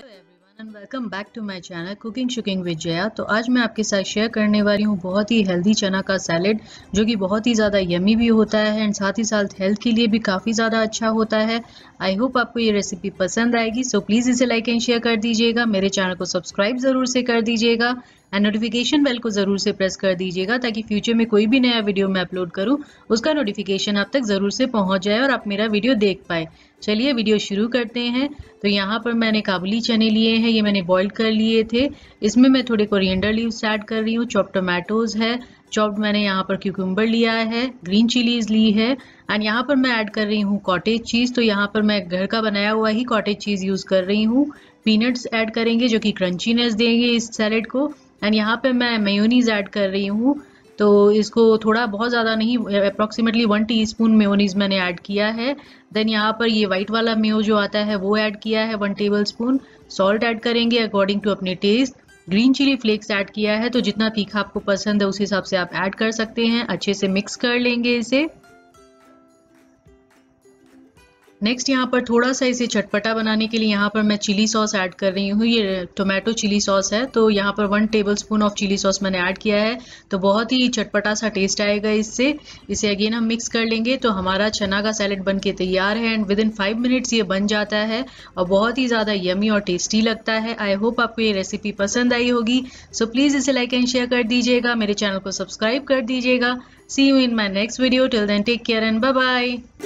welcome back to my channel cooking shooking with Jaya तो आज मैं आपके साथ शेयर करने वाली हूँ बहुत ही हेल्दी चना का सैलड जो कि बहुत ही ज़्यादा यमी भी होता है एंड साथ ही साथ हेल्थ के लिए भी काफ़ी ज़्यादा अच्छा होता है आई होप आपको ये रेसिपी पसंद आएगी सो so प्लीज़ इसे लाइक एंड शेयर कर दीजिएगा मेरे चैनल को सब्सक्राइब ज़रूर से कर दीजिएगा एंड नोटिफिकेशन बेल को ज़रूर से प्रेस कर दीजिएगा ताकि फ्यूचर में कोई भी नया वीडियो मैं अपलोड करूँ उसका नोटिफिकेशन आप तक ज़रूर से पहुँच जाए और आप मेरा वीडियो देख पाए चलिए वीडियो शुरू करते हैं तो यहाँ पर मैंने काबुली चने लिए हैं ये मैंने बॉईल कर लिए थे इसमें मैं थोड़े कोरिएंडर लीव्स ऐड कर रही हूँ चॉप टोमेटोज़ है चॉप्ड मैंने यहाँ पर क्यूकम्बर लिया है ग्रीन चिलीज ली है एंड यहाँ पर मैं ऐड कर रही हूँ कॉटेज चीज़ तो यहाँ पर मैं घर का बनाया हुआ ही कॉटेज चीज़ यूज़ कर रही हूँ पीनट्स ऐड करेंगे जो कि क्रंचीनेस देंगे इस सैलेड को एंड यहाँ पे मैं मेयोनीज ऐड कर रही हूँ तो इसको थोड़ा बहुत ज़्यादा नहीं approximately one teaspoon mayonnaise मैंने ऐड किया है देन यहाँ पर ये वाइट वाला मेयो जो आता है वो ऐड किया है one tablespoon salt add करेंगे अकॉर्डिंग टू अपने taste green chilli flakes add किया है तो जितना तीखा आपको पसंद है उस हिसाब से आप ऐड कर सकते हैं अच्छे से मिक्स कर लेंगे इसे नेक्स्ट यहाँ पर थोड़ा सा इसे चटपटा बनाने के लिए यहाँ पर मैं चिली सॉस ऐड कर रही हूँ ये टोमेटो चिली सॉस है तो यहाँ पर one tablespoon of chilli sauce मैंने ऐड किया है तो बहुत ही चटपटा सा टेस्ट आएगा इससे इसे अगेन हम मिक्स कर लेंगे तो हमारा चना का सैलड बन के तैयार है and with in five minutes ये बन जाता है और बहुत ही ज़्यादा यमी और टेस्टी लगता है आई होप आपको ये रेसिपी पसंद आई होगी सो प्लीज़ इसे लाइक एंड शेयर कर दीजिएगा मेरे चैनल को सब्सक्राइब कर दीजिएगा see you in my next video till then take care and bye bye